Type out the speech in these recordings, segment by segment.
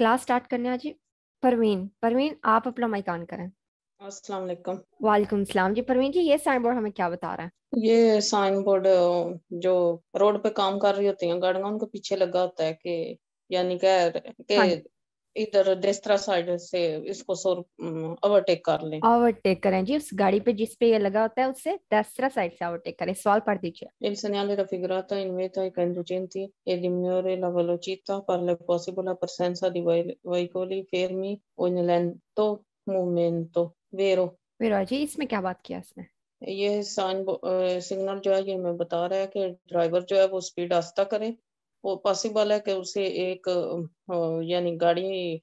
Class start करने आज परवीन परवीन आप अपना माइक ऑन करें अस्सलाम वालेकुम वालेकुम सलाम जी परवीन जी ये साइन बोर्ड हमें क्या बता रहा है ये साइन बोर्ड जो रोड पे काम कर रही होती हैं गाड़ियां उनको पीछे लगा होता है कि यानी कि हाँ। इधर दूसरा साइड से इसको सो ओवरटेक कर लें ओवरटेक करें जी उस गाड़ी पे जिस पे ये लगा होता है उससे दूसरा साइड से ओवरटेक करें सवाल पढ़ दीजिए इन सन्याले का फिगर आता इन वे था कंजुचेंती ए डिमियोरे ला वेलोचिता पर ले पॉसिबल अ परसेंसा दी वेहिकली फेरमी उन लेंटो मोमेंटो वेरो वेरो जी इसमें क्या बात किया इसने ये साइन सिग्नल जो है ये मैं बता रहा है कि ड्राइवर जो है वो स्पीड आस्ता करें वो पॉसिबल है कि उसे एक यानी गाड़ी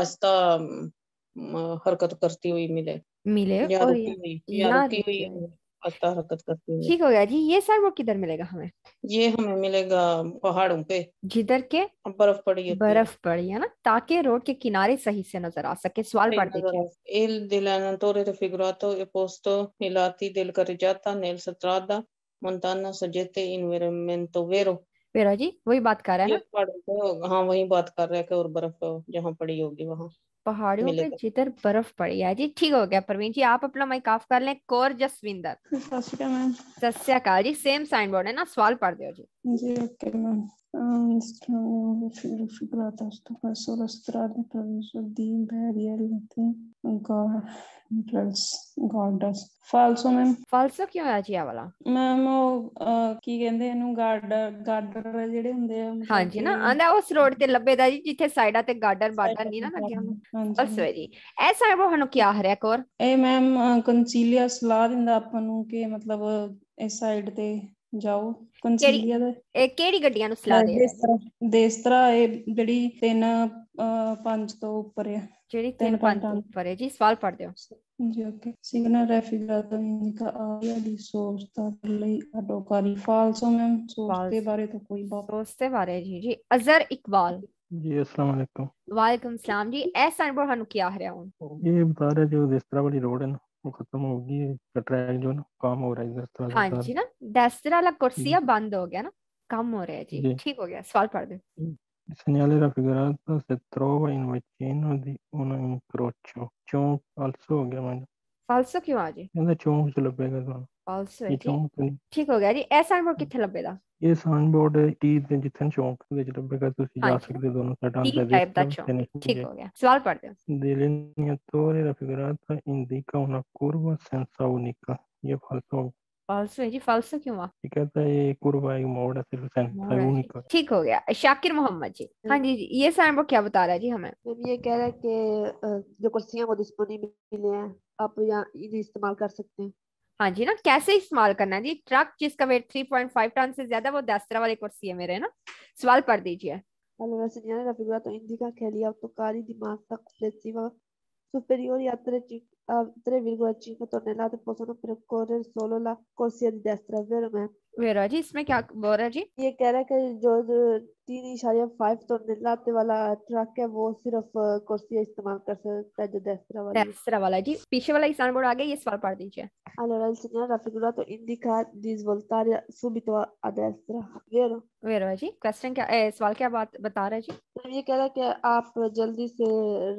आस्ता हरकत करती हुई मिले मिले या और रुकी हुई आस्ता हरकत करती हुई ठीक हो गया जी ये सर वो किधर मिलेगा हमें ये हमें मिलेगा पहाड़ों पे जिधर के बर्फ पड़ी है बर्फ पड़ी है ना ताकि रोड के किनारे सही से नजर आ सके सवाल पढ़ देखिए il dell'anatore figurato è posto nei lati del carreggiata nel strada montana soggette in veramente vero वेरा जी वही बात कर रहे हैं हाँ वही बात कर रहे हैं और बर्फ जहाँ पड़ी होगी वहाँ पहाड़ियों पे जिधर बर्फ पड़ी है जी ठीक हो गया प्रवीण जी आप अपना माइक ऑफ कर लें Kaur Jasvinder Satya ji same sign board है ना सवाल पढ़ दो जी जी okay ma'am Strony wierzy bratas to profesora strony professor Dean Barrier लेते God plus gods false ma'am ਫਾਲਸੋ ਕਿਉਂ ਹੋਇਆ ਜੀ ਆ ਵਾਲਾ ਕੀ ਕਹਿੰਦੇ ਇਹਨੂੰ ਗਾਰਡਰ ਗਾਰਡਰ ਜਿਹੜੇ ਹੁੰਦੇ ਆ ਹਾਂਜੀ ਨਾ ਆਂਦਾ ਉਸ ਰੋਡ ਤੇ ਲੱਭੇ ਦਾ ਜਿੱਥੇ ਸਾਈਡਾਂ ਤੇ ਗਾਰਡਰ ਬਾਟਾ ਨਹੀਂ ਨਾ ਲੱਗਿਆ ਹਾਂਜੀ ਵੈਰੀ ਐ ਸਾਹਿਬ ਉਹਨੂੰ ਕੀ ਆ ਰਿਹਾ ਕੋਰ ਇਹ ਮੈਮ ਕਨਸੀਲੀਆ ਸਲਾਹ ਦਿੰਦਾ ਆਪਾਂ ਨੂੰ ਕਿ ਮਤਲਬ ਇਸ ਸਾਈਡ ਤੇ ਜਾਓ ਕੰਸੀਲੀਅਰ ਦਾ ਇਹ ਕਿਹੜੀ ਗੱਡੀਆਂ ਨੂੰ ਸਲਾਹ ਦੇ ਤਰ੍ਹਾਂ ਇਹ ਜਿਹੜੀ 3 5 ਤੋਂ ਉੱਪਰ ਹੈ ਜਿਹੜੀ 3 5 ਤੋਂ ਉੱਪਰ ਹੈ ਜੀ ਸਵਾਲ ਪੜ੍ਹ ਦਿਓ ਜੀ ਓਕੇ ਸਿਗਨਲ ਰੈਫਿਗਰੇਟਰ ਇਨਕਾ ਆਇਆ ਦੀ ਸੋਰਸ ਤਾਂ ਲਈ ਅਡੋਕਾਰੀ ਫਾਲਸੋ ਮੈਮ ਸੋਰਸ ਦੇ ਬਾਰੇ ਤਾਂ ਕੋਈ ਬਾਤ ਸੋਰਸ ਦੇ ਬਾਰੇ ਜੀ ਜੀ ਅਜ਼ਰ ਇਕਬਾਲ ਅਲੈਕਮ ਵਾਲੇਕਮ ਸਲਾਮ ਜੀ सलाम जी एहसान ਕੀ हनु ਰਿਹਾ है ਇਹ ਬਤਾ ਰਿਹਾ ਜੋ ਇਸ ਤਰ੍ਹਾਂ ਵਾਲੀ ਰੋਡ ਹੈ ਨਾ वो खत्म होगी ट्रैक जो ना काम हो रहा है इधर थोड़ा हाँ जी ना दस्तर वाला कुर्सी अब बंद हो गया ना कम हो रहा है जी ठीक हो गया सवाल पढ़ दो Segnale raffigurato se trova in vicino di un incrocio. C'è un falso che mangia. Falso che mangia? C'è un sulla pega. Also ਇਹ ਚੌਂਕ ਤੇ ਨਹੀਂ ਠੀਕ ਹੋ ਗਿਆ ਜੀ ਇਹ ਸਾਈਨ ਬੋਰਡ ਕਿੱਥੇ ਲੱਭੇਗਾ ਇਹ ਸਾਈਨ ਬੋਰਡ ਟੀ ਦੇ ਜਿੱਥੇ ਚੌਂਕ ਦੇ ਵਿੱਚ ਲੱਭੇਗਾ ਤੁਸੀਂ ਜਾ ਸਕਦੇ ਹੋ ਦੋਨੋਂ ਸਾਈਡਾਂ ਤੇ ਟਾਈਪ ਦਾ ਚੌਂਕ ਠੀਕ ਹੋ ਗਿਆ ਸਵਾਲ ਪੜ੍ਹਦੇ ਹਾਂ ਦੇ ਲੈਨੀਆਂ ਤੋਰੇ ਰਫਿਗਰਾਤਾ ਇੰਦਿਕਾ una curva senza unica ये falso फालसू है जी फालसू क्यों हुआ कहता है ये कुर्बा एक मोड है सिर्फ यूनिक ठीक हो गया शाकिर मोहम्मद जी हाँ जी जी ये साइन वो क्या बता रहा है जी हमें मैम ये कह रहा है कि जो कुर्सियां वो डिस्पोनिबल हैं आप यहाँ इन्हें इस्तेमाल कर सकते हैं हाँ जी ना कैसे इस्तेमाल करना है जी ट्रक जिसका weight three point five ton से ज्यादा वो दस तरह वाले कुर्सी है मेरे ना सवाल पढ़ दीजिए तो इंदिका खेलिया तो कारी दिमाग तक सुपेरियर यात्रा 3,5 tonnellate possono percorrere solo la corsia di destra, vero me? Vero जी इसमें क्या बोल रहा है जी ये कह रहा है कि जो तीन इशारिया फाइव टोनलाते वाला ट्रक है वो सिर्फ कुर्सियां इस्तेमाल कर सकता है जो देस्रा वाला देस्रा वाला जी पीछे वाला किसान बोर्ड आ गया ये सवाल पढ़ दीजिए Allora il signore ha figurato indica di svoltare subito a destra, vero? Vero है जी क्वेश्चन क्या ए, सवाल क्या बात बता रहा है जी तो ये कह रहा है कि आप जल्दी से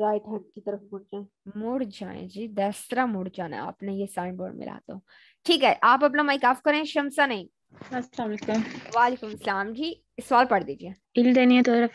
राइट हैंड की तरफ मुड़ जाएं मुड़ जाएं जी दसरा मुड़ जाना आपने ये साइन बोर्ड मिला तो ठीक है आप अपना माइक ऑफ करें शमसा नहीं वालेकुम सलाम जी सवाल पढ़ दीजिए Il delineatore è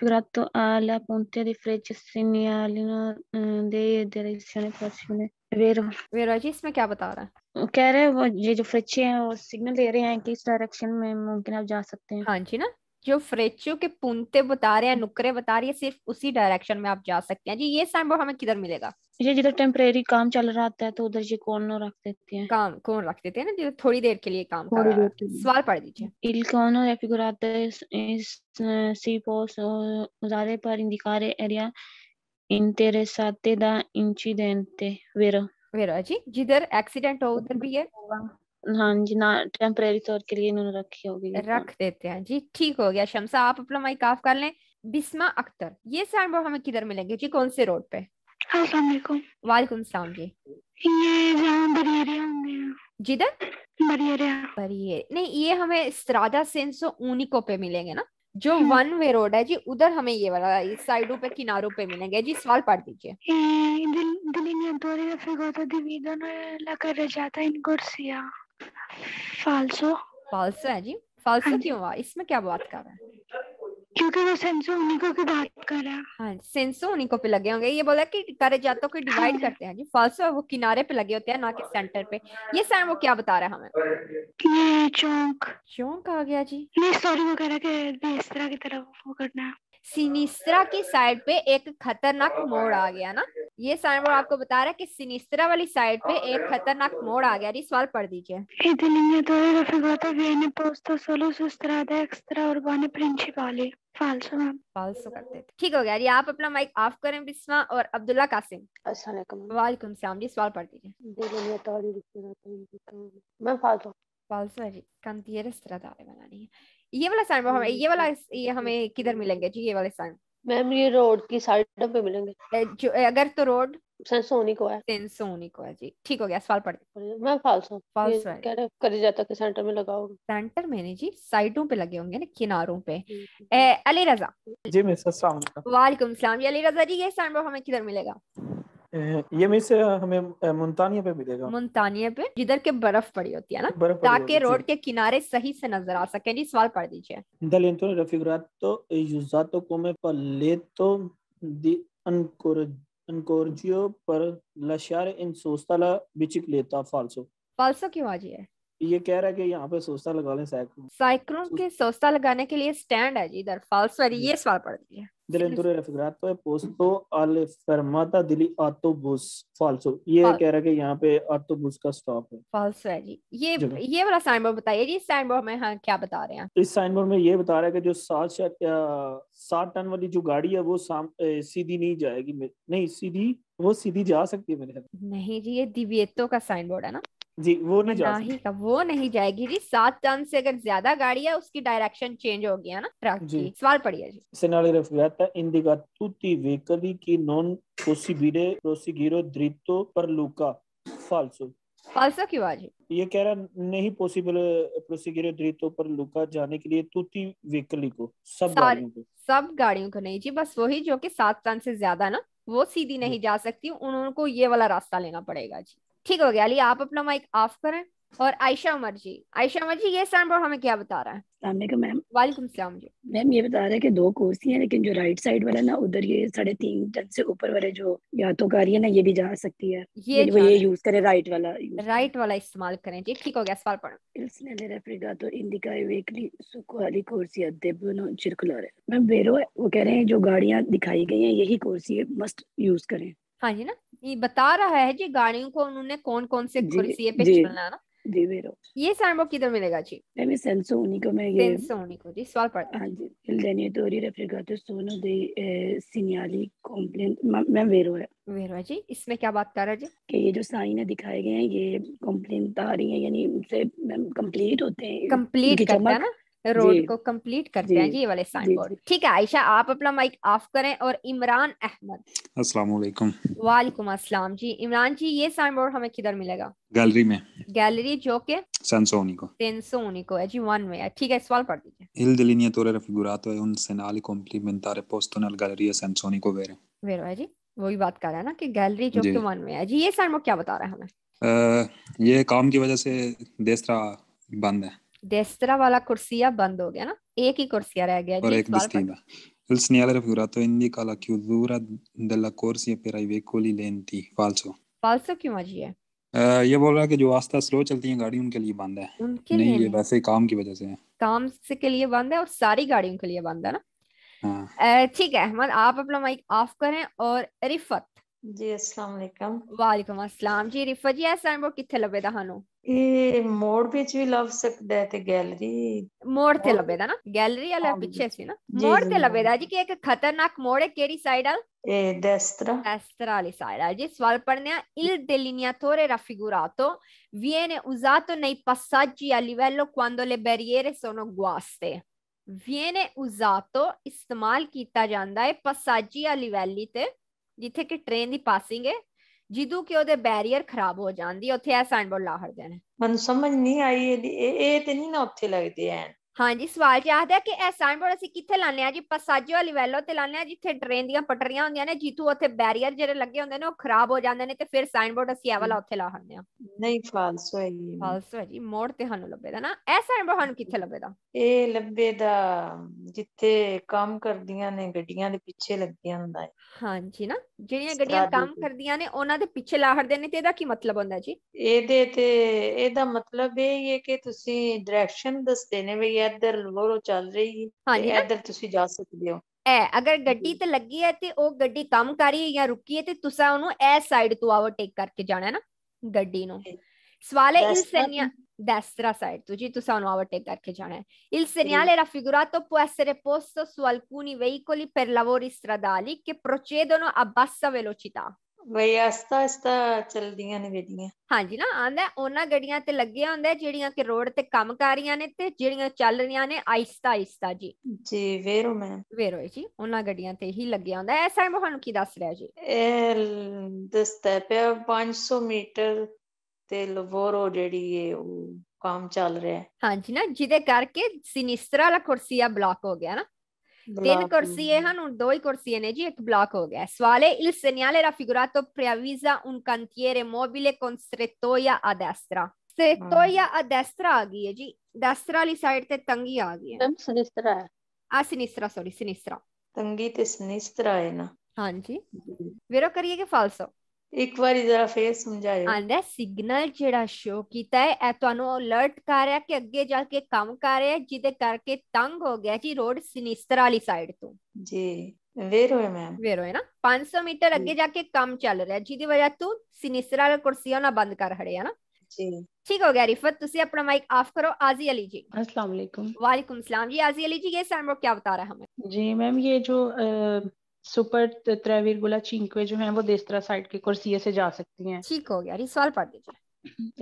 जी इसमें क्या बता रहा है कह रहे हैं वो ये जो फ्रिज है वो सिग्नल दे रहे हैं कि इस डायरेक्शन में मुमकिन आप जा सकते हैं हाँ जी ना जो फ्रेचो के पुनते बता रहे हैं नुकरे बता रही है सिर्फ उसी डायरेक्शन में आप जा सकते हैं जी ये साइन बोर्ड हमें किधर मिलेगा ये जिधर टेम्परेरी काम चल रहा था तो उधर ये कौन रख देते हैं काम कौन रख देते हैं ना जिधर थोड़ी देर के लिए काम कर देर के सवाल पढ़ दीजिए इल कौन il cono raffigurate si posso usare per indicare area interessate da incidente वेरो वेरो जी जिधर एक्सीडेंट हो उधर भी है हाँ जी ना टेम्परेरी तौर के लिए इन्होंने रखी होगी तो। रख देते हैं जी ठीक हो गया शमसा आप अपना माइक ऑफ कर लें बिस्मा अख्तर ये साइन बोर्ड हमें किधर मिलेंगे जी कौन से रोड पे वालेकुम सलाम जी ये जिधर बरियरिया नहीं ये हमें स्त्रादा सेंसो ऊनिको पे मिलेंगे ना जो वन वे रोड है जी उधर हमें ये वाला इस साइडों पे किनारों पे मिलेंगे जी सवाल पढ़ दीजिए दिल, दिल, दिल, दिल, दिल, दिल, दिल, दिल, फाल्सो फाल्सो है जी फाल्सो हाँ क्यों हुआ इसमें क्या बात कर रहे हैं क्योंकि वो सेंसो उनिको की बात कर रहा हाँ सेंसो उनिको पे लगे होंगे ये बोला कि करे जातों को डिवाइड हाँ। करते हैं जी फाल्सो वो किनारे पे लगे होते हैं ना कि सेंटर पे ये सर वो क्या बता रहा है हमें ये चौक चौक आ गया जी ये सॉरी वगैरह के तरह की तरफ वो करना है सिनिस्त्रा की साइड पे एक खतरनाक मोड़ आ गया ना ये साइन बोर्ड आपको बता रहा है कि सिनिस्त्रा वाली साइड पे एक खतरनाक मोड़ आ गया सवाल पढ़ दीजिए तो तो फालसो मैम फालसो करते ठीक हो गया आप अपना माइक ऑफ करें बिस्मा और अब्दुल्ला कासिम अस्सलाम वालेकुम सलाम जी सवाल पढ़ दीजिए मैम फालतू फालसो है जी कंतीर इस तरह बनानी है ये वाला साइन हमें ये वाला ये हमें किधर मिलेंगे जी ये वाले साइन मैम ये रोड की साइड पे मिलेंगे जो अगर तो रोड सेंसोनी को है सेंसोनी को है जी ठीक हो गया सवाल पढ़ मैं फाल्स हूं फाल्स है कह रहे कर जाता कि सेंटर में लगा होगा सेंटर में नहीं जी साइडों पे लगे होंगे ना किनारों पे ए, अली रजा जी मिस्टर वालेकुम सलाम ये अली रजा जी ये साइन हमें किधर मिलेगा ये मीन्स हमें मुंतानिया पे मिलेगा मुंतानिया पे जिधर के बर्फ पड़ी होती है ना ताकि रोड के किनारे सही से नजर आ सके जी सवाल पढ़ दीजिए दलिंतो रफिगरातो युजातो कोमे पर लेतो दी अनकोर अनकोरजियो पर लशारे इन सोस्ताला बिचिक लेता फाल्सो फाल्सो क्यों आ जी है ये कह रहा है कि यहाँ पे सोस्ता लगा लें साइक्लोन साइक्लोन के सोस्ता लगाने के लिए स्टैंड है जी इधर फाल्सो ये सवाल पढ़ दीजिए Delentura raffigurato è posto alle fermata degli autobus falso ये Fal- कह रहा है कि यहाँ पे ऑटोबस का स्टॉप है falso है जी ये ये वाला साइन बोर्ड बताइए जी साइन बोर्ड में हाँ क्या बता रहे हैं इस साइन बोर्ड में ये बता रहा है कि जो सात सात टन वाली जो गाड़ी है वो साम, सीधी नहीं जाएगी नहीं सीधी वो सीधी जा सकती है मेरे ख्याल नहीं जी ये दिव्येतो का साइन बोर्ड है ना जी वो नहीं जा नहीं का वो नहीं जाएगी जी सात टन से अगर ज्यादा गाड़ी है उसकी डायरेक्शन चेंज हो गया ना ट्रक की सवाल पढ़िए जी सेनाली रफ गया సెనాలిగ్రఫ్ వ్యాత ఇందిగా తూతి వెహికల్ కి నోన్ ప్రోసిబిరే द्रितो पर लुका फाल्सो फाल्सो की वाजी ये कह रहा नहीं पॉसिबल प्रोसीगिरो द्रितो पर लुका जाने के लिए तूती वेकली को सब गाड़ियों को सब गाड़ियों को नहीं जी बस वही जो कि सात टन से ज्यादा ना वो सीधी नहीं जा सकती उनको ये वाला रास्ता लेना पड़ेगा जी ठीक हो गया अली आप अपना माइक ऑफ करें और आयशा उमर जी आयशा उमर जी ये सैम्पल हमें क्या बता रहा है मैम वालेकुम सलाम जी मैम ये बता रहा है कि दो कोर्स ही हैं लेकिन जो राइट साइड वाला ना उधर ये साढ़े तीन टन से ऊपर वाले जो या तो कार है ना ये भी जा सकती है ये वो ये यूज करें राइट वाला राइट वाला इस्तेमाल करें जी ठीक हो गया सवाल पढ़ो तो इंडिका वाली कोर्सी मैम वेरो वो कह रहे हैं जो गाड़ियाँ दिखाई गई है यही कोर्सी मस्ट यूज करें हाँ जी ना ये बता रहा है जी गाड़ियों को उन्होंने कौन कौन से कुर्सी पे चलना ना जी ये साइन किधर मिलेगा जी मैं सेंसोनी को मैं ये सेंसोनी को जी सवाल पढ़ते हाँ जी वेरो है वेरो जी इसमें क्या बात कर रहा है जी कि ये जो साइन है दिखाए गए हैं ये कंप्लेंट आ रही है यानी उनसे मैम कंप्लीट होते हैं कंप्लीट करता है ना रोड को कंप्लीट करते हैं ये वाले साइन बोर्ड ठीक है आयशा आप अपना माइक ऑफ करें और इमरान अहमद अस्सलाम वालेकुम वालेकुम अस्सलाम जी इमरान जी ये साइन बोर्ड हमें किधर मिलेगा गैलरी में गैलरी जो के सैनसोनिको सैनसोनिको है जी वन में ठीक है सवाल पढ़ दीजिए दिलिनिया तोरे रफिगुरातो è un segnale complementare posto nella galleria Sansonico वेरे वेरो है जी वही बात कर रहा है ना कि गैलरी जो के वन में है जी ये साइन बोर्ड क्या बता रहा है हमें ये काम की वजह से देसरा बंद है डेस्तरा वाला कुर्सिया बंद हो गया ना एक ही कुर्सिया रह गया Il indica la chiusura della corsia per i veicoli lenti. Falso. Falso ये बोल रहा है कि जो आस्ता स्लो चलती है लिए बंद है नहीं ये वैसे काम की वजह से है काम से के लिए बंद है और सारी गाड़ियों के लिए बंद है ना ठीक है आप अपना माइक ऑफ करें और रिफत जी अस्सलाम वालेकुम वालेकुम अस्सलाम जी रिफा जी इस टाइम वो किथे लबे दा हानू ਇਹ ਮੋੜ ਵਿੱਚ ਵੀ ਲੱਭ ਸਕਦਾ ਹੈ ਤੇ ਗੈਲਰੀ ਮੋੜ ਤੇ ਲੱਭੇਦਾ ਨਾ ਗੈਲਰੀ ਵਾਲਾ ਪਿੱਛੇ ਸੀ ਨਾ ਮੋੜ ਤੇ ਲੱਭੇਦਾ ਜੀ ਕਿ ਇੱਕ ਖਤਰਨਾਕ ਮੋੜ ਹੈ ਕਿਹੜੀ ਸਾਈਡ ਆ ਇਹ destra destra ਵਾਲੀ ਸਾਈਡ ਆ ਜੀ ਸਵਾਲ ਪੜਨੇ ਆ il delineatore raffigurato viene usato nei passaggi a livello quando le barriere sono guaste viene usato ਇਸਤੇਮਾਲ ਕੀਤਾ ਜਾਂਦਾ ਹੈ passaggi a livelli ਤੇ ਜਿੱਥੇ ਕਿ ਟ੍ਰੇਨ ਦੀ ਪਾਸਿੰਗ ਹੈ ਜਿੱਦੂ ਕਿ ਉਹਦੇ ਬੈਰੀਅਰ ਖਰਾਬ ਹੋ ਜਾਂਦੀ ਉੱਥੇ ਇਹ ਸਾਈਨ ਬੋਰਡ ਲਾ ਹਰਦੇ ਨੇ ਮੈਨੂੰ ਸਮਝ ਨਹੀਂ ਆਈ ਇਹ ਇਹ ਤੇ ਨਹੀਂ ਨਾ ਉੱਥੇ ਲੱਗਦੇ ਐ ਹਾਂਜੀ ਸਵਾਲ ਚਾਹਦਾ ਆਖਦਾ ਕਿ ਇਹ ਬੋਰਡ ਅਸੀਂ ਕਿੱਥੇ ਲਾਣੇ ਆ ਜੀ ਪਸਾਜੋ ਵੈਲੋ ਤੇ ਲਾਣੇ ਆ ਜਿੱਥੇ ਟ੍ਰੇਨ ਦੀਆਂ ਪਟੜੀਆਂ ਹੁੰਦੀਆਂ ਨੇ ਜਿੱਥੋਂ ਉੱਥੇ ਬੈਰੀਅਰ ਜਿਹੜੇ ਲੱਗੇ ਹੁੰਦੇ ਨੇ ਉਹ ਖਰਾਬ ਹੋ ਜਾਂਦੇ ਨੇ ਤੇ ਫਿਰ ਸਾਈਨ ਬੋਰਡ ਅਸੀਂ ਇਹ ਵਾਲਾ ਉੱਥੇ ਲਾ ਆ ਨਹੀਂ ਫਾਲਸ ਹੈ ਜੀ ਫਾਲਸ ਹੈ ਜੀ ਮੋੜ ਤੇ ਸਾਨੂੰ ਲੱਭੇਦਾ ਨਾ ਇਹ ਬੋਰਡ ਸਾਨੂੰ ਕਿੱਥੇ ਲੱਭੇਦਾ ਇਹ ਲੱਭੇਦਾ ਜਿੱਥੇ ਕੰਮ ਕਰਦੀਆਂ ਨੇ ਗੱਡੀਆਂ ਦੇ ਪਿੱਛੇ ਲੱਗਿਆ ਹੁੰਦਾ ਹੈ ਹਾਂਜੀ ਨਾ ਜਿਹੜੀਆਂ ਗੱਡੀਆਂ ਕੰਮ ਕਰਦੀਆਂ ਨੇ ਉਹਨਾਂ ਦੇ ਪਿੱਛੇ ਲਾਹੜਦੇ ਨੇ ਤੇ ਇਹਦਾ ਕੀ ਮਤਲਬ ਹੁੰਦਾ ਜੀ ਇਹਦੇ ਤੇ ਇਹਦਾ ਮਤਲਬ ਇਹ ਹੈ ਕਿ ਤੁਸੀਂ ਡਾਇਰੈਕਸ਼ਨ ਦੱਸਦੇ ਨੇ ਵੀ ਇੱਧਰ ਵੋਰੋ ਚੱਲ ਰਹੀ ਹੈ ਤੇ ਇੱਧਰ ਤੁਸੀਂ ਜਾ ਸਕਦੇ ਹੋ ਐ ਅਗਰ ਗੱਡੀ ਤੇ ਲੱਗੀ ਹੈ ਤੇ ਉਹ ਗੱਡੀ ਕੰਮ ਕਰ ਰਹੀ ਹੈ ਜਾਂ ਰੁਕੀ ਹੈ ਤੇ ਤੁਸੀਂ ਉਹਨੂੰ ਇਸ ਸਾਈਡ ਤੋਂ ਆਵਰ ਟੇਕ ਕਰਕੇ ਜਾਣਾ ਹੈ ਨਾ ਗੱਡੀ ਨੂੰ ਸਵਾਲੇ ਇਸ ਸੈਨਿਆ ਦਸਤਰਾ ਸਾਈਡ ਤੋਂ ਜੀ ਤੁਸੀਂ ਉਹਨੂੰ ਆਵਰ ਟੇਕ ਕਰਕੇ ਜਾਣਾ ਹੈ ਇਲ ਸੈਨੀਆਲ ਇਰਾ ਫਿਗੂਰਾਟੋ ਪੋ ਐਸਰੇ ਪੋਸਟੋ ਸੁ ਅਲਕੂਨੀ ਵੇਹੀਕੋਲੀ ਪਰ ਲਾਵੋਰੀ ਸਟਰਾਡਾਲੀ ਕੇ ਪ੍ਰੋਚੇਡੋਨੋ ਅ ਬਾਸਾ ਵੇਲੋਸਿਟਾ ਬਈ ਆਸਤਾ ਆਸਤਾ ਚਲਦੀਆਂ ਨੇ ਵੇਦੀਆਂ ਹਾਂਜੀ ਨਾ ਆਂਦਾ ਉਹਨਾਂ ਗੱਡੀਆਂ ਤੇ ਲੱਗਿਆ ਹੁੰਦਾ ਜਿਹੜੀਆਂ ਕਿ ਰੋਡ ਤੇ ਕੰਮ ਕਰ ਰਹੀਆਂ ਨੇ ਤੇ ਜਿਹੜੀਆਂ ਚੱਲ ਰਹੀਆਂ ਨੇ ਆਇਸਤਾ ਆਇਸਤਾ ਜੀ ਜੀ ਵੇਰੋ ਮੈਮ ਵੇਰੋ ਜੀ ਉਹਨਾਂ ਗੱਡੀਆਂ ਤੇ ਹੀ ਲੱਗਿਆ ਹੁੰਦਾ ਐਸਾ ਹੀ ਤੁਹਾਨੂੰ ਕੀ ਦੱਸ ਰਿਹਾ ਜੀ ਇਹ ਦੱਸਦਾ ਪੇ 500 ਮੀਟਰ ਤੇ ਲਵੋਰੋ ਜਿਹੜੀ ਇਹ ਉਹ ਕੰਮ ਚੱਲ ਰਿਹਾ ਹਾਂਜੀ ਨਾ ਜਿਹਦੇ ਕਰਕੇ ਸਿਨਿਸਟਰਾ ਲਾ ਕੁਰਸੀਆ ਬਲੌਕ ਹੋ ਗਿਆ ਨਾ ਤਿੰਨ ਕੁਰਸੀਏ ਹਨ ਹੁਣ ਦੋ ਹੀ ਕੁਰਸੀਏ ਨੇ ਜੀ il segnale raffigurato preavvisa un cantiere mobile con strettoia a destra strettoia ah. a destra ਆ ਗਈ destra ਵਾਲੀ ਸਾਈਡ ਤੇ ਤੰਗੀ sinistra eh. A ah, sinistra sorry sinistra ਤੰਗੀ sinistra ਹੈ ਨਾ ਹਾਂਜੀ ਵੇਰੋ ਕਰੀਏ ਕਿ ਫਾਲਸੋ ਇੱਕ ਵਾਰੀ ਜ਼ਰਾ ਫੇਰ ਸਮਝਾਇਓ ਆਂਦਾ ਸਿਗਨਲ ਜਿਹੜਾ ਸ਼ੋ ਕੀਤਾ ਹੈ ਇਹ ਤੁਹਾਨੂੰ ਅਲਰਟ ਕਰ ਰਿਹਾ ਕਿ ਅੱਗੇ ਜਾ ਕੇ ਕੰਮ ਕਰ ਰਿਹਾ ਜਿਹਦੇ ਕਰਕੇ ਤੰਗ ਹੋ ਗਿਆ ਜੀ ਰੋਡ ਸਿਨਿਸਟਰ ਵਾਲੀ ਸਾਈਡ ਤੋਂ ਜੀ ਵੇਰੋ ਹੈ ਮੈਮ ਵੇਰੋ ਹੈ ਨਾ 500 ਮੀਟਰ ਅੱਗੇ ਜਾ ਕੇ ਕੰਮ ਚੱਲ ਰਿਹਾ ਜਿਹਦੀ ਵਜ੍ਹਾ ਤੋਂ ਸਿਨਿਸਟਰ ਵਾਲਾ ਕੁਰਸੀਆਂ ਨਾ ਬੰਦ ਕਰ ਖੜੇ ਆ ਨਾ जी ठीक हो गया रिफत तुसी अपना माइक ऑफ करो आजी अली जी अस्सलाम वालेकुम वालेकुम सलाम जी आजी अली जी ये सर क्या बता रहा है हमें जी मैम ये जो सुपर त्रय विरगुला चिंक्वे जो है वो देस्त्रा साइड के कुर्सिये से जा सकती है ठीक हो गया सवाल पढ़ दीजिए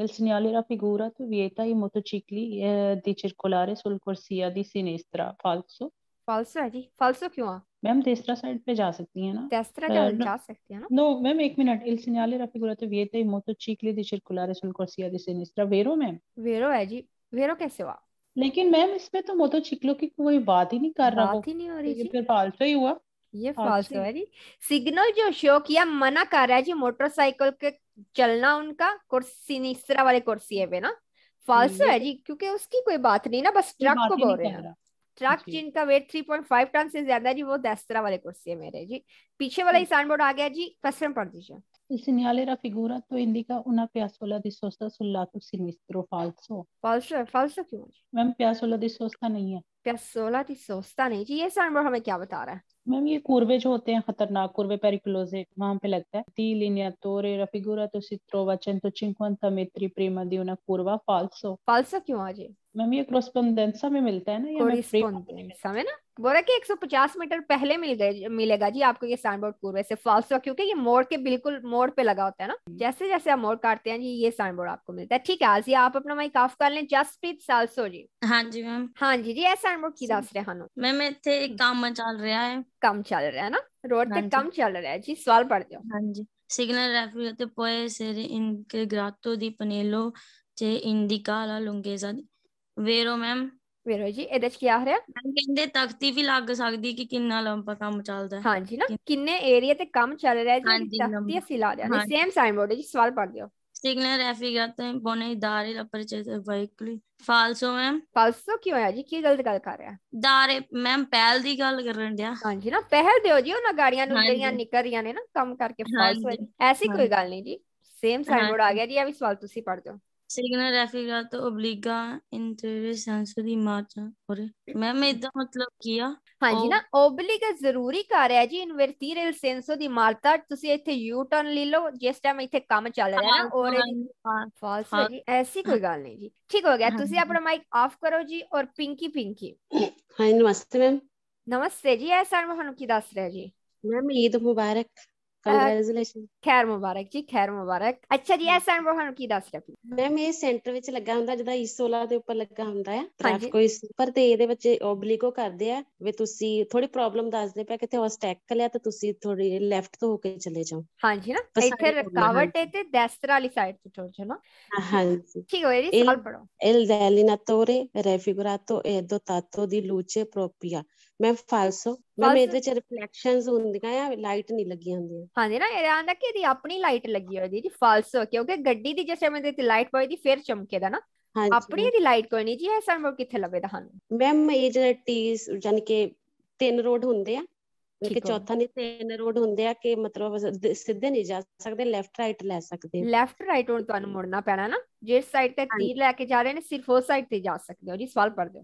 Il signore raffigurato vieta i motocicli eh, di circolare sul corsia di sinistra. Falso? Falso, è Falso più. Ma'am तीसरा साइड पे जा सकती है ना तीसरा eh, जा सकती है ना नो मैम एक मिनट इल सिग्नाले रेफिगुरेटो वेटे मोटो चिकली दि सर्कुलर सोल कुर्सिया दि सिनिस्ट्रा वेरो मैम वेरो है जी वेरो कैसे हुआ लेकिन मैम इसमें तो मोटो चिकलो की कोई बात ही नहीं कर रहा वो बात ही नहीं हो रही जी फिर फालतू ही हुआ ये फॉल्स है सिग्नल जो शो किया मना कर रहा है जी मोटरसाइकिल के चलना उनका कुर्सी निस्तरा वाले कुर्सी है वे ना फॉल्स हम्म, है जी क्योंकि उसकी कोई बात नहीं ना बस ट्रक को बोल रहे हैं ट्रक जिनका वेट 3.5 टन से ज्यादा जी वो दस्तरा वाले कुर्सी है मेरे जी पीछे वाला हम्म। ही साइन बोर्ड आ गया जी क्वेश्चन पढ़ दीजिए Il figura indica una piazzola di sosta sul lato sinistro falso. Falso piazzola di sosta Piazzola di sosta क्या बता रहा है? मैम ये कुर्वे जो होते हैं खतरनाक कुर्वे पेरिकुलोजे वहां पे लगता है ती लिनिया तोरे रफिगुरा तो सित्रोवा चंतो चिंकुंता मेत्री प्रेमा दी उना कूरबा फाल्सो फाल्सो क्यों आज मैम ये क्रोस्पोंडेंसा में मिलता है ना या क्रोस्पोंडेंसा में ना बोला कि 150 मीटर पहले मिल गए मिलेगा जी आपको ये साइन बोर्ड कूर्व से फाल्सो क्योंकि ये मोड़ के बिल्कुल मोड़ पे लगा होता है ना हम्म। जैसे जैसे आप मोड़ काटते हैं जी ये साइन बोर्ड आपको मिलता है ठीक है आज ये आप अपना माइक ऑफ कर लें जसप्रीत सालसो जी हाँ जी मैम हाँ जी जी ये साइन बोर्ड की दास रहे हैं मैम इतने एक काम चल रहा है ਕੰਮ ਚੱਲ ਰਿਹਾ ਨਾ ਰੋਡ ਤੇ ਕੰਮ ਚੱਲ ਰਿਹਾ ਜੀ ਸਵਾਲ ਪੜ ਦਿਓ ਹਾਂਜੀ ਸਿਗਨਲ ਰੈਫਰੀ ਤੇ ਪੋਏ ਇਨਕੇ ਗਰਾਟੋ ਦੀ ਪਨੇਲੋ ਤੇ ਇੰਡਿਕਾ ਲਾ ਲੁੰਗੇਜ਼ਾ ਵੇਰੋ ਮੈਮ ਵੇਰੋ ਜੀ ਇਹਦੇ ਚ ਕੀ ਆ ਰਿਹਾ ਮੈਂ ਕਹਿੰਦੇ ਤਖਤੀ ਵੀ ਲੱਗ ਸਕਦੀ ਕਿ ਕਿੰਨਾ ਲੰਬਾ ਕੰਮ ਚੱਲਦਾ ਹਾਂਜੀ ਨਾ ਕਿੰਨੇ ਏਰੀਆ ਤੇ ਕੰਮ ਚੱਲ ਰਿਹਾ ਜੀ ਤਖਤੀ ਅਸੀਂ ਲਾ ਦਿਆਂਗੇ ਸੇਮ ਸਾਈਨ ਬੋਰਡ ਜੀ ਸਵਾਲ ਪੜ ਦਿਓ ਸਿਗਨਲ Rafigato impone dare la precisione ai ਵਾਈਕਲੀ ਫਾਲਸੋ ਮੈਮ ਫਾਲਸੋ ਕਿਉਂ ਆ ਜੀ ਕੀ ਗਲਤ ਗੱਲ ਕਰ ਰਿਹਾ ਦਾਰੇ ਮੈਮ ਪਹਿਲ ਦੀ ਗੱਲ ਕਰਨ ਡਿਆ ਹਾਂਜੀ ਨਾ ਪਹਿਲ ਦਿਓ ਜੀ ਉਹਨਾਂ ਗਾੜੀਆਂ ਨੂੰ ਜਿਹੜੀਆਂ ਨਿਕਲ ਰਹੀਆਂ ਨੇ ਨਾ ਕੰਮ ਕਰਕੇ ਫਾਲਸ ਐਸੀ ਕੋਈ ਗੱਲ ਨਹੀਂ ਜੀ ਸੇਮ ਸਾਈਡ ਬੋਰਡ ਆ ਗਿਆ ਜੀ ਆ ਵੀ ਸਵਾਲ ਤੁਸੀਂ ਪੜ੍ਹ ਦਿਓ ਸਿਗਨਲ ਰੈਫਿਗਰਾਟੋ ਓਬਲੀਗਾ ਇੰਟਰਵਿਊ ਸੈਂਸ ਦੀ ਮਾਰਚ ਔਰ ਮੈਮ ਇਹਦਾ ਮਤਲਬ ਕੀ ਆ ਹਾਂਜੀ ਨਾ ਓਬਲਿਕ ਜ਼ਰੂਰੀ ਕਰ ਰਿਹਾ ਜੀ ਇਨਵਰਟੀਰਲ ਸੈਂਸੋ ਦੀ ਮਾਲਤਾ ਤੁਸੀਂ ਇੱਥੇ ਯੂ ਟਰਨ ਲੈ ਲਓ ਜਿਸ ਟਾਈਮ ਇੱਥੇ ਕੰਮ ਚੱਲ ਰਿਹਾ ਨਾ ਔਰ ਫਾਲਸ ਹੈ ਜੀ ਐਸੀ ਕੋਈ ਗੱਲ ਨਹੀਂ ਜੀ ਠੀਕ ਹੋ ਗਿਆ ਤੁਸੀਂ ਆਪਣਾ ਮਾਈਕ ਆਫ ਕਰੋ ਜੀ ਔਰ ਪਿੰਕੀ ਪਿੰਕੀ ਹਾਂ ਨਮਸਤੇ ਮੈਮ ਨਮਸਤੇ ਜੀ ਐ ਸਰ ਕੀ ਦੱਸ ਰਿਹਾ ਜੀ ਮੈਮ ਈਦ ਮੁਬਾਰਕ ਕੰਗ੍ਰੈਚੁਲੇਸ਼ਨ ਖੈਰ ਮੁਬਾਰਕ ਜੀ ਖੈਰ ਮੁਬਾਰਕ ਅੱਛਾ ਜੀ ਐਸ ਐਂਡ ਰੋਹਨ ਕੀ ਦੱਸ ਰਿਹਾ ਮੈਮ ਇਹ ਸੈਂਟਰ ਵਿੱਚ ਲੱਗਾ ਹੁੰਦਾ ਜਿਹਦਾ ਇਸੋਲਾ ਦੇ ਉੱਪਰ ਲੱਗਾ ਹੁੰਦਾ ਹੈ ਟ੍ਰੈਫਿਕ ਕੋਈ ਪਰ ਤੇ ਇਹਦੇ ਵਿੱਚ ਓਬਲੀਕੋ ਕਰਦੇ ਆ ਵੀ ਤੁਸੀਂ ਥੋੜੀ ਪ੍ਰੋਬਲਮ ਦੱਸਦੇ ਪਿਆ ਕਿਤੇ ਸਟੈਕ ਕਲਿਆ ਤਾਂ ਤੁਸੀਂ ਥੋੜੀ ਲੈਫਟ ਤੋਂ ਹੋ ਕੇ ਚਲੇ ਜਾਓ ਹਾਂਜੀ ਨਾ ਇੱਥੇ ਰਕਾਵਟ ਹੈ ਤੇ ਦੈਸਤਰ ਵਾਲੀ ਸਾਈਡ ਤੋਂ ਚਲੋ ਨਾ ਹਾਂਜੀ ਠੀਕ ਹੋਇਆ ਜੀ ਸਾਲ ਪੜੋ ਇਲ ਦੈਲਿਨਾਤੋਰੇ ਰੈਫਿਗੁਰਾਤੋ ਐਦੋ ਤਾਤੋ ਦੀ ਲੂਚੇ ਪ੍ਰੋਪੀਆ ਮੈਂ ਫਾਲਸੋ ਮੇਰੇ ਇਹਦੇ ਵਿੱਚ ਰਿਫਲੈਕਸ਼ਨਸ ਹੁੰਦੀਆਂ ਆ ਲਾਈਟ ਨਹੀਂ ਲੱਗੀਆਂ ਹੁੰਦੀਆਂ ਹਾਂਜੀ ਨਾ ਇਹ ਆਂਦਾ ਕਿ ਇਹਦੀ ਆਪਣੀ ਲਾਈਟ ਲੱਗੀ ਹੋਈ ਜੀ ਫਾਲਸ ਕਿਉਂਕਿ ਗੱਡੀ ਦੀ ਜਿਵੇਂ ਦੇ ਤੇ ਲਾਈਟ ਪਈ ਦੀ ਫਿਰ ਚਮਕੇਦਾ ਨਾ ਆਪਣੀ ਦੀ ਲਾਈਟ ਕੋਈ ਨਹੀਂ ਜੀ ਇਹ ਸਾਨੂੰ ਕਿੱਥੇ ਲੱਭੇਦਾ ਹਨ ਮੈਮ ਇਹ ਜਿਹੜਾ ਟੀ ਜਾਨ ਕਿ ਤਿੰਨ ਰੋਡ ਹੁੰਦੇ ਆ ਕਿ ਚੌਥਾ ਨਹੀਂ ਤਿੰਨ ਰੋਡ ਹੁੰਦੇ ਆ ਕਿ ਮਤਲਬ ਸਿੱਧੇ ਨਹੀਂ ਜਾ ਸਕਦੇ ਲੈਫਟ ਰਾਈਟ ਲੈ ਸਕਦੇ ਲੈਫਟ ਰਾਈਟ ਹੁਣ ਤੁਹਾਨੂੰ ਮੁੜਨਾ ਪੈਣਾ ਨਾ ਜਿਸ ਸਾਈਡ ਤੇ ਤੀਰ ਲੈ ਕੇ ਜਾ ਰਹੇ ਨੇ ਸਿਰਫ ਉਸ ਸਾਈਡ ਤੇ ਜਾ ਸਕਦੇ ਹੋ ਜੀ ਸਵਾਲ ਪੜ੍ਹ ਦਿਓ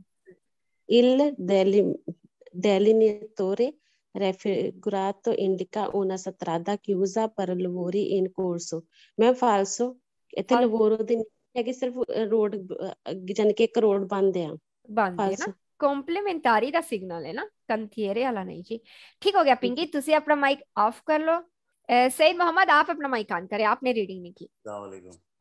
ਇਲ ਦੇਲੀ delineatore raffigurato indica una strada chiusa per lavori in corso मैं falso ਇੱਥੇ ਲਵੋਰੋ ਦੀ ਹੈ ਕਿ ਸਿਰਫ ਰੋਡ ਜਾਨੀ ਕਿ ਇੱਕ ਰੋਡ ਬੰਦ ਆ ਬੰਦ ਹੈ ਨਾ ਕੰਪਲੀਮੈਂਟਰੀ ਦਾ ਸਿਗਨਲ ਹੈ ਨਾ ਕੰਥੀਰੇ ਵਾਲਾ ਨਹੀਂ ਜੀ ठीक हो गया पिंकी ਤੁਸੀਂ सईद मोहम्मद आप अपना माइक ऑन करें आपने रीडिंग नहीं की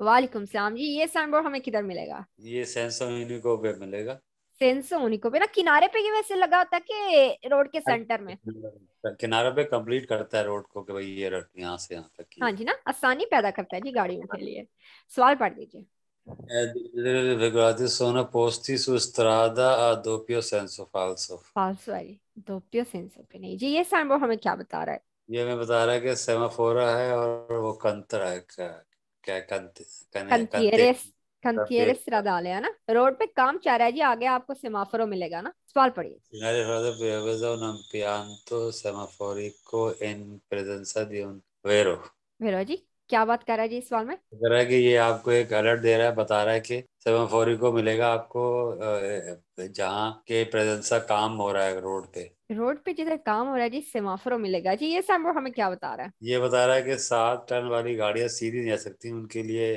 वालेकुम सलाम जी ये साइन बोर्ड हमें किधर मिलेगा ये सैमसंग यूनिको पे मिलेगा सेंस उनको भी ना किनारे पे ही वैसे लगा होता कि रोड के सेंटर में किनारे पे कंप्लीट करता है रोड को कि भाई ये रोड यहाँ से यहाँ तक हाँ जी ना आसानी पैदा करता है जी गाड़ियों के लिए सवाल पढ़ लीजिए नहीं जी ये हमें क्या बता रहा है ये हमें बता रहा है कि सेमाफोरा है और वो कंतरा है क्या क्या कंत कंथियर स्ट्रादाले है ना रोड पे काम चल रहा है जी आगे आपको सेमाफोरो मिलेगा ना सवाल पढ़िए मेरे सिग्नale vado prevedo un impianto semaforico इन presenza di un वेरो वेरो जी क्या बात कर रहा है जी सवाल में कह रहा है कि ये आपको एक अलर्ट दे रहा है बता रहा है कि सेमाफोरी को मिलेगा आपको जहाँ के प्रेजेंस का काम हो रहा है रोड पे रोड पे जिधर काम हो रहा है जी सेमाफोरो मिलेगा जी ये सैम्बो हमें क्या बता रहा है ये बता रहा है कि सात टन वाली गाड़ियां सीधी नहीं आ सकती उनके लिए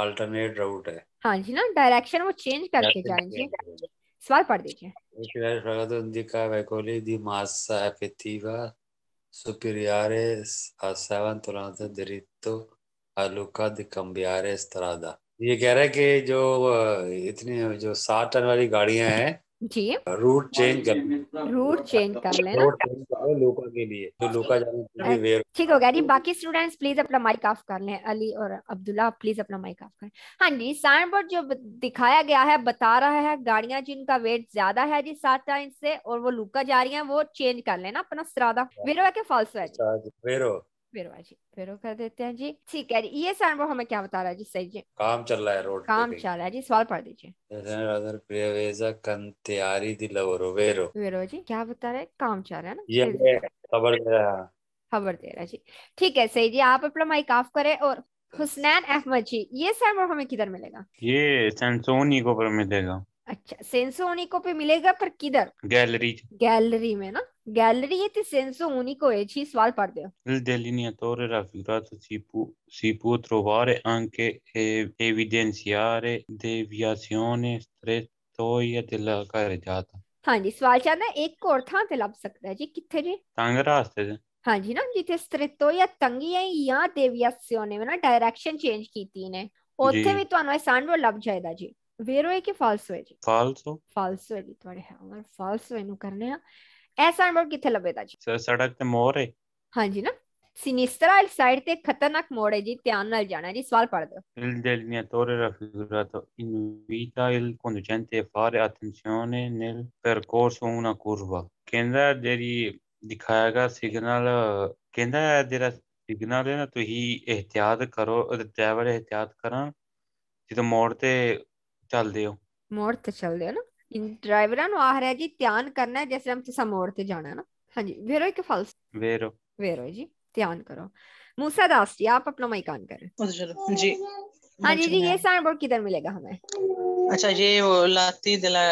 अल्टरनेट रूट है हाँ जी ना डायरेक्शन वो चेंज करके जाएंगे सवाल पढ़ दीजिए स्वागत वैकोली दी मासा दरितो अलुका दी ये कह रहा है कि जो इतनी जो सात टन वाली गाड़ियां हैं जी रूट चेंज कर रूट चेंज कर लेना रूट चेंज करो लोका के लिए तो लोका जाने के लिए वेयर ठीक हो गया जी बाकी स्टूडेंट्स प्लीज अपना माइक ऑफ कर लें अली और अब्दुल्ला प्लीज अपना माइक ऑफ करें हाँ जी साइन बोर्ड जो दिखाया गया है बता रहा है गाड़ियां जिनका वेट ज्यादा है जी सात इंच से और वो लुका जा रही है वो चेंज कर लेना अपना सरादा वेरो है कि फॉल्स है वेरो बेरवा जी बेरो कर देते हैं जी ठीक है जी ये सर वो हमें क्या बता रहा है जी सही जी काम चल रहा है रोड काम चल रहा है जी सवाल पढ़ दीजिए जी क्या बता रहे हैं काम चल रहा है ना ये खबर दे रहा खबर दे रहा जी ठीक है सही जी आप अपना माइक ऑफ करें और हुसनैन अहमद जी ये सर वो हमें किधर मिलेगा ये सेंसोनी को पर मिलेगा अच्छा सेंसोनी को पे मिलेगा पर किधर गैलरी गैलरी में ना Gallerie unico e Cisvalpardeo. Il delineatore raffigurato si può, si può trovare anche e evidenziare deviazioni strettoie della carreggiata. ਹਾਂਜੀ ਸਵਾਲ ਚਾਹਦਾ ਇੱਕ ਹੋਰ ਥਾਂ ਤੇ ਲੱਭ ਸਕਦਾ ਜੀ ਕਿੱਥੇ ਜੀ ਤੰਗ ਰਾਸਤੇ ਤੇ ਹਾਂਜੀ ਨਾ ਜਿੱਥੇ ਸਤ੍ਰਿਤੋ ਜਾਂ ਤੰਗੀ ਹੈ ਜਾਂ ਡੇਵੀਏਸ਼ਨ ਨੇ ਨਾ ਡਾਇਰੈਕਸ਼ਨ ਚੇਂਜ ਕੀਤੀ ਨੇ ਉੱਥੇ ਵੀ ਤੁਹਾਨੂੰ ਆਸਾਨ ਵੋ ਲੱਭ ਜਾਏਗਾ ਜੀ ਵੇਰੋ ਹੈ ਕਿ ਫਾਲਸੋ ਹੈ ਜੀ ਫਾਲਸੋ ਫਾਲਸੋ ਹੈ ਜੀ ਤੁਹਾਡੇ ਹਾਂ ਫਾਲਸੋ ਇਹਨੂੰ ਕਰਨੇ ਆ ਐਸਾ ਮੋੜ ਕਿੱਥੇ ਲੱਭੇਦਾ ਜੀ ਸਰ ਸੜਕ ਤੇ ਮੋੜ ਹੈ ਹਾਂਜੀ ਨਾ ਸਿਨਿਸਟਰਾ ਇਲ ਸਾਈਡ ਤੇ ਖਤਰਨਾਕ ਮੋੜ ਹੈ ਜੀ ਧਿਆਨ ਨਾਲ ਜਾਣਾ ਜੀ ਸਵਾਲ ਪੜ੍ਹ ਦਿਓ il ਤੋਰੇ raffigurato invita il conducente a fare attenzione nel percorso una curva ਕਹਿੰਦਾ ਜਿਹੜੀ ਦਿਖਾਇਆਗਾ ਸਿਗਨਲ ਕਹਿੰਦਾ ਜਿਹੜਾ ਸਿਗਨਲ ਹੈ ਨਾ ਤੁਸੀਂ ਇhtiyat ਕਰੋ ਡਰਾਈਵਰ ਇhtiyat ਕਰਾਂ ਜਦੋਂ ਮੋੜ ਤੇ ਚੱਲਦੇ ਹੋ ਮੋੜ ਤੇ ਚੱਲਦੇ ਹੋ ਨਾ ਡਰਾਈਵਰ ਨੂੰ ਆਹਰਿਆ ਜੀ ਧਿਆਨ ਕਰਨਾ ਜਿਸ ਰਮ ਸਮੋਰ ਤੇ ਜਾਣਾ ਨਾ ਹਾਂਜੀ ਵੇਰੋ ਇੱਕ ਫਲਸ ਵੇਰੋ ਵੇਰੋ ਜੀ ਧਿਆਨ ਕਰੋ मूसा दास जी आप अपना माइक ऑन करें हाँ जी जी ये हाँ। साइन बोर्ड किधर मिलेगा हमें अच्छा ये वो लाती दिला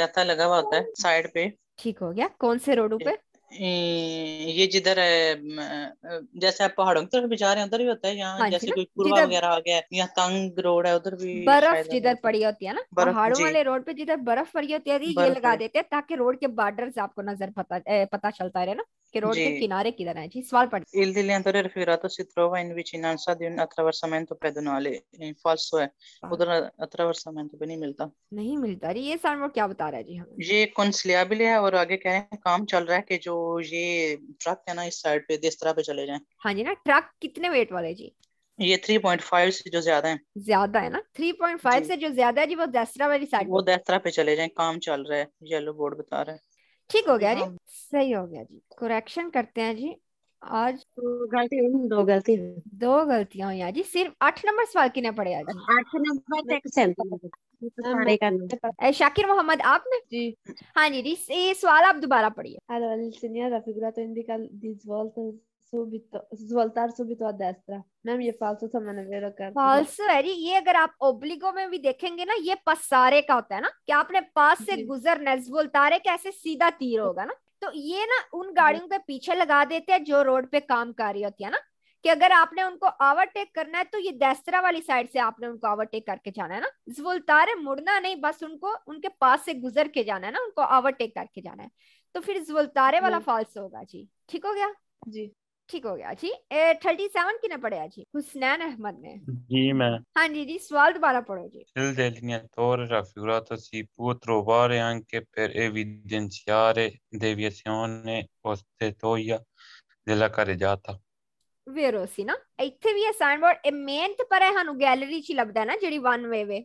जाता लगा हुआ होता है साइड पे ठीक हो गया कौन से रोड पे ये जिधर है जैसे आप पहाड़ों की तरफ भी जा रहे हैं उधर भी होता है यहाँ जैसे मतलब कोई कुरवा वगैरह आ गया या तंग रोड है उधर भी बर्फ जिधर पड़ी होती है ना पहाड़ों वाले रोड पे जिधर बर्फ पड़ी होती है ये लगा देते हैं ताकि रोड के बॉर्डर आपको नजर पता पता चलता रहे ना che road G. che chinare chiederanci. Svalbard. Il dilettatore rifiutato si trova in vicinanza di un attraversamento pedonale. In falso है उधर attraversamento भी नहीं मिलता नहीं मिलता अरे ये सारा क्या बता रहा है जी हमें ये कंसलियाबल है और आगे कह रहे हैं काम चल रहा है कि जो ये ट्रक है ना इस साइड पे इस तरह पे चले जाए हाँ जी ना ट्रक कितने वेट वाले जी ये 3.5 से जो ज्यादा है ज्यादा है ना 3.5 से जो ज्यादा है जी वो दसरा वाली साइड वो दसरा पे चले जाएं काम चल रहा है येलो बोर्ड बता रहा है ठीक हो गया जी सही हो गया जी कुरेक्शन करते हैं जी आज गलती दो गलती दो गलतियां हुई जी सिर्फ आठ नंबर सवाल किने पड़े आज आठ नंबर तक तो तो हाँ, शाकिर मोहम्मद आपने जी हाँ जी जी ये सवाल आप दोबारा पढ़िए हेलो सीनियर रफिकुरा तो इनका दिस वर्ल्ड subito, svoltar subito a destra. Ma'am ये फालतू था तो मैंने वेरो कर फालतू है ये अगर आप ओब्लिगो में भी देखेंगे ना ये पसारे का होता है ना कि आपने पास से गुजरना वोल्तारे का ऐसे seedha तीर hoga na. तो ये ना उन गाड़ियों के पीछे लगा देते हैं जो रोड पे काम कर रही होती है ना कि अगर आपने उनको ओवरटेक करना है तो ये देस्तरा वाली साइड से आपने उनको ओवरटेक करके जाना है ना जुलतारे मुड़ना नहीं बस उनको उनके पास से गुजर के जाना है ना उनको ओवरटेक करके जाना है तो फिर जुलतारे वाला फॉल्स होगा जी ठीक हो गया जी ਠੀਕ ਹੋ ਗਿਆ ਜੀ ਇਹ 37 ਕਿਨੇ ਪੜਿਆ ਜੀ ਹੁਸਨੈਨ ਅਹਿਮਦ ਨੇ ਜੀ ਮੈਂ ਹਾਂਜੀ ਜੀ ਸਵਾਲ ਦੁਬਾਰਾ ਪੜੋ ਜੀ ਦਿਲ ਦੇਲੀਆਂ ਤੋਰ ਰਫਿਊਰਾ ਤਸੀ ਪੂਤਰੋ ਬਾਰਿਆਂ ਕੇ ਨੇ ਉਸਤੇ ਤੋਇਆ ostetoia della ਜਾਤਾ ਵੇਰੋ ਸੀ ਨਾ ਇੱਥੇ ਵੀ ਇਹ ਸਾਈਨਬੋਰਡ ਇਹ ਮੇਨ ਤੇ ਪਰ ਸਾਨੂੰ ਗੈਲਰੀ 'ਚ ਲੱਭਦਾ ਨਾ ਜਿਹੜੀ ਵਨ ਵੇ ਵੇ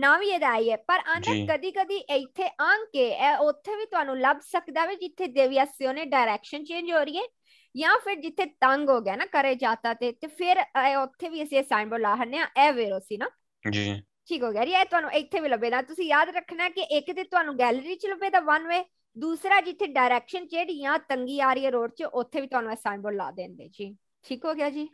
ਨਾ ਵੀ ਇਹਦਾ ਆਈ ਹੈ ਪਰ ਅੰਦਰ ਕਦੀ ਕਦੀ ਇੱਥੇ ਆਣ ਕੇ ਇਹ ਉੱਥੇ ਵੀ ਤੁਹਾਨੂੰ ਲੱਭ ਸਕਦਾ ਵੇ ਜਿੱਥੇ ਦੇਵਿਆਸਿਓ ਨੇ ਡਾਇਰੈਕਸ਼ਨ ਚੇਂਜ ਹੋ ਰਹੀ ਹੈ ਜਾਂ ਫਿਰ ਜਿੱਥੇ ਤੰਗ ਹੋ ਗਿਆ ਨਾ ਕਰੇ ਜਾਤਾ ਤੇ ਤੇ ਫਿਰ ਉੱਥੇ ਵੀ ਅਸੀਂ ਸਾਈਨ ਬੋਰਡ ਲਾ ਆ ਇਹ ਵੇਰੋ ਸੀ ਨਾ ਜੀ ਠੀਕ ਹੋ ਗਿਆ ਇਹ ਤੁਹਾਨੂੰ ਇੱਥੇ ਵੀ ਲੱਭੇਗਾ ਤੁਸੀਂ ਯਾਦ ਰੱਖਣਾ ਕਿ ਇੱਕ ਤੇ ਤੁਹਾਨੂੰ ਗੈਲਰੀ ਚ ਲੱਭੇਗਾ ਵਨ ਵੇ ਦੂਸਰਾ ਜਿੱਥੇ ਡਾਇਰੈਕਸ਼ਨ ਚ ਜਾਂ ਤੰਗੀ ਆ ਰਹੀ ਹੈ ਰੋਡ ਚ ਉੱਥੇ ਵੀ ਤੁਹਾਨੂੰ ਇਹ ਸਾਈਨ ਬੋਰਡ ਲਾ ਦੇਣਗੇ ਜੀ ਠੀਕ ਹੋ ਗਿਆ ਜੀ